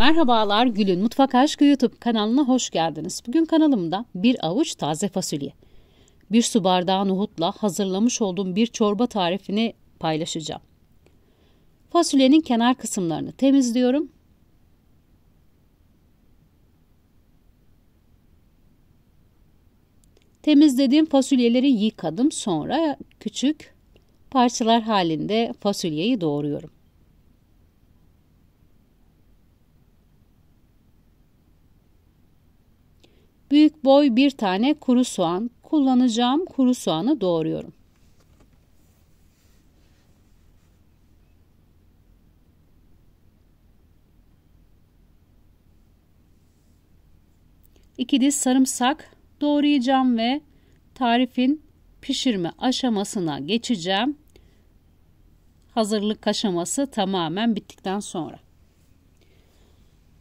Merhabalar Gül'ün Mutfak Aşkı YouTube kanalına hoş geldiniz. Bugün kanalımda bir avuç taze fasulye, bir su bardağı nohutla hazırlamış olduğum bir çorba tarifini paylaşacağım. Fasulyenin kenar kısımlarını temizliyorum. Temizlediğim fasulyeleri yıkadım sonra küçük parçalar halinde fasulyeyi doğruyorum. Büyük boy bir tane kuru soğan. Kullanacağım kuru soğanı doğruyorum. İki diş sarımsak doğrayacağım ve tarifin pişirme aşamasına geçeceğim. Hazırlık aşaması tamamen bittikten sonra.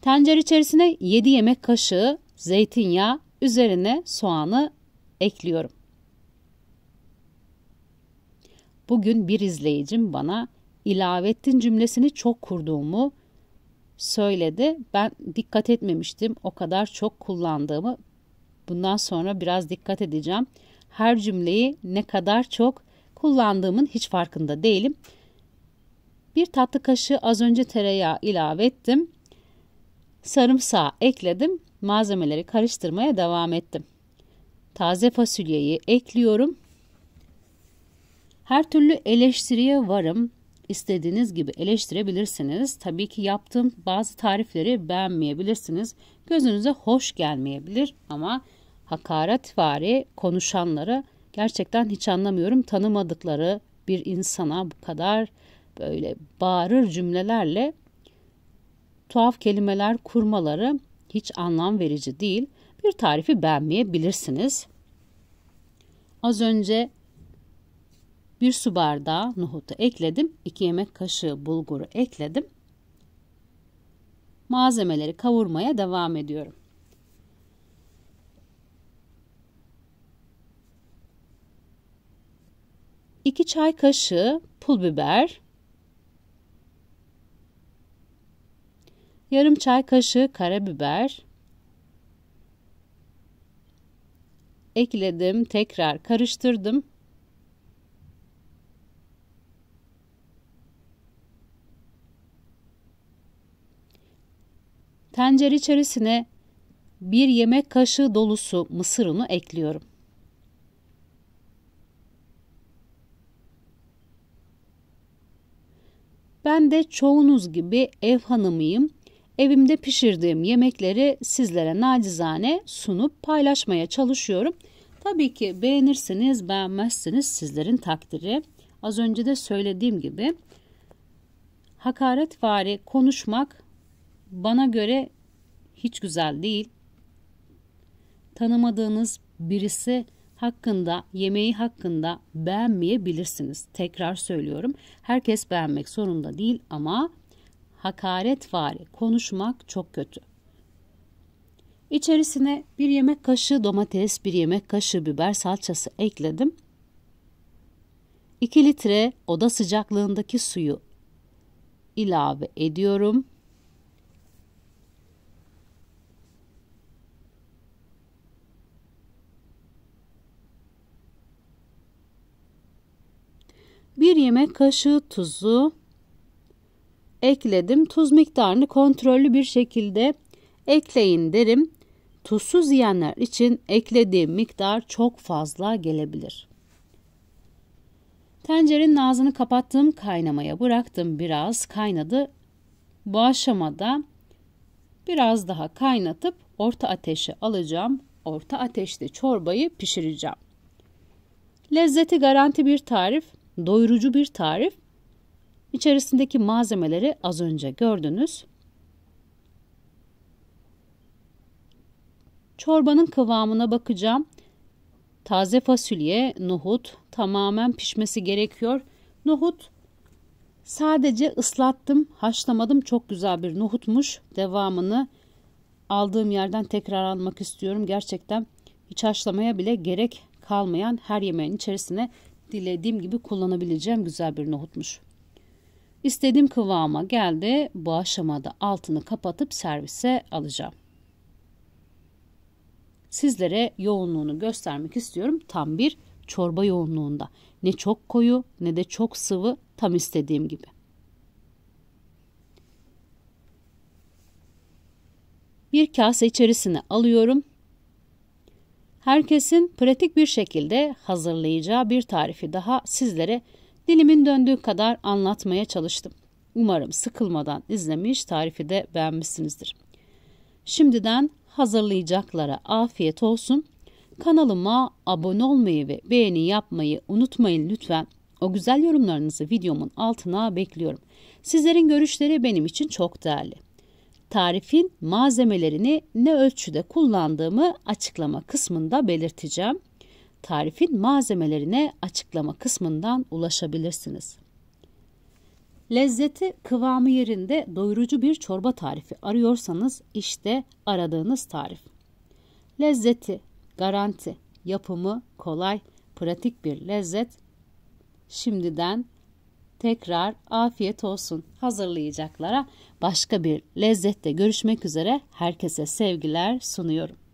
Tencere içerisine 7 yemek kaşığı zeytinyağı, üzerine soğanı ekliyorum. Bugün bir izleyicim bana ilavettin cümlesini çok kurduğumu söyledi. Ben dikkat etmemiştim. O kadar çok kullandığımı. Bundan sonra biraz dikkat edeceğim. Her cümleyi ne kadar çok kullandığımın hiç farkında değilim. Bir tatlı kaşığı az önce tereyağı ilave ettim. Sarımsağı ekledim malzemeleri karıştırmaya devam ettim. Taze fasulyeyi ekliyorum. Her türlü eleştiriye varım. İstediğiniz gibi eleştirebilirsiniz. Tabii ki yaptığım bazı tarifleri beğenmeyebilirsiniz. Gözünüze hoş gelmeyebilir ama hakaretvari konuşanları gerçekten hiç anlamıyorum. Tanımadıkları bir insana bu kadar böyle bağırır cümlelerle tuhaf kelimeler kurmaları hiç anlam verici değil bir tarifi beğenmeyebilirsiniz. Az önce bir su bardağı nohutu ekledim. 2 yemek kaşığı bulguru ekledim. Malzemeleri kavurmaya devam ediyorum. İki çay kaşığı pul biber, yarım çay kaşığı karabiber ekledim, tekrar karıştırdım. Tencere içerisine bir yemek kaşığı dolusu mısır unu ekliyorum. Ben de çoğunuz gibi ev hanımıyım. Evimde pişirdiğim yemekleri sizlere nacizane sunup paylaşmaya çalışıyorum. Tabii ki beğenirsiniz, beğenmezsiniz sizlerin takdiri. Az önce de söylediğim gibi hakaretvari konuşmak bana göre hiç güzel değil. Tanımadığınız birisi hakkında, yemeği hakkında beğenmeyebilirsiniz. Tekrar söylüyorum. Herkes beğenmek zorunda değil ama hakaretvari konuşmak çok kötü. İçerisine bir yemek kaşığı domates, bir yemek kaşığı biber salçası ekledim. 2 litre oda sıcaklığındaki suyu ilave ediyorum. Bir yemek kaşığı tuzu ekledim. Tuz miktarını kontrollü bir şekilde ekleyin derim. Tuzsuz yiyenler için eklediğim miktar çok fazla gelebilir. Tencerenin ağzını kapattım, kaynamaya bıraktım biraz kaynadı. Bu aşamada biraz daha kaynatıp orta ateşe alacağım. Orta ateşte çorbayı pişireceğim. Lezzeti garanti bir tarif, doyurucu bir tarif. İçerisindeki malzemeleri az önce gördünüz. Çorbanın kıvamına bakacağım. Taze fasulye, nohut tamamen pişmesi gerekiyor. Nohut sadece ıslattım, haşlamadım. Çok güzel bir nohutmuş. Devamını aldığım yerden tekrar almak istiyorum. Gerçekten hiç haşlamaya bile gerek kalmayan her yemeğin içerisine dilediğim gibi kullanabileceğim güzel bir nohutmuş. İstediğim kıvama geldi. Bu aşamada altını kapatıp servise alacağım. Sizlere yoğunluğunu göstermek istiyorum. Tam bir çorba yoğunluğunda. Ne çok koyu ne de çok sıvı tam istediğim gibi. Bir kase içerisine alıyorum. Herkesin pratik bir şekilde hazırlayacağı bir tarifi daha sizlere göstereceğim Dilimin döndüğü kadar anlatmaya çalıştım. Umarım sıkılmadan izlemiş, tarifi de beğenmişsinizdir. Şimdiden hazırlayacaklara afiyet olsun. Kanalıma abone olmayı ve beğeni yapmayı unutmayın lütfen. O güzel yorumlarınızı videomun altına bekliyorum. Sizlerin görüşleri benim için çok değerli. Tarifin malzemelerini ne ölçüde kullandığımı açıklama kısmında belirteceğim. Tarifin malzemelerine açıklama kısmından ulaşabilirsiniz. Lezzeti kıvamı yerinde doyurucu bir çorba tarifi arıyorsanız işte aradığınız tarif. Lezzeti, garanti, yapımı kolay, pratik bir lezzet. Şimdiden tekrar afiyet olsun hazırlayacaklara başka bir lezzette görüşmek üzere herkese sevgiler sunuyorum.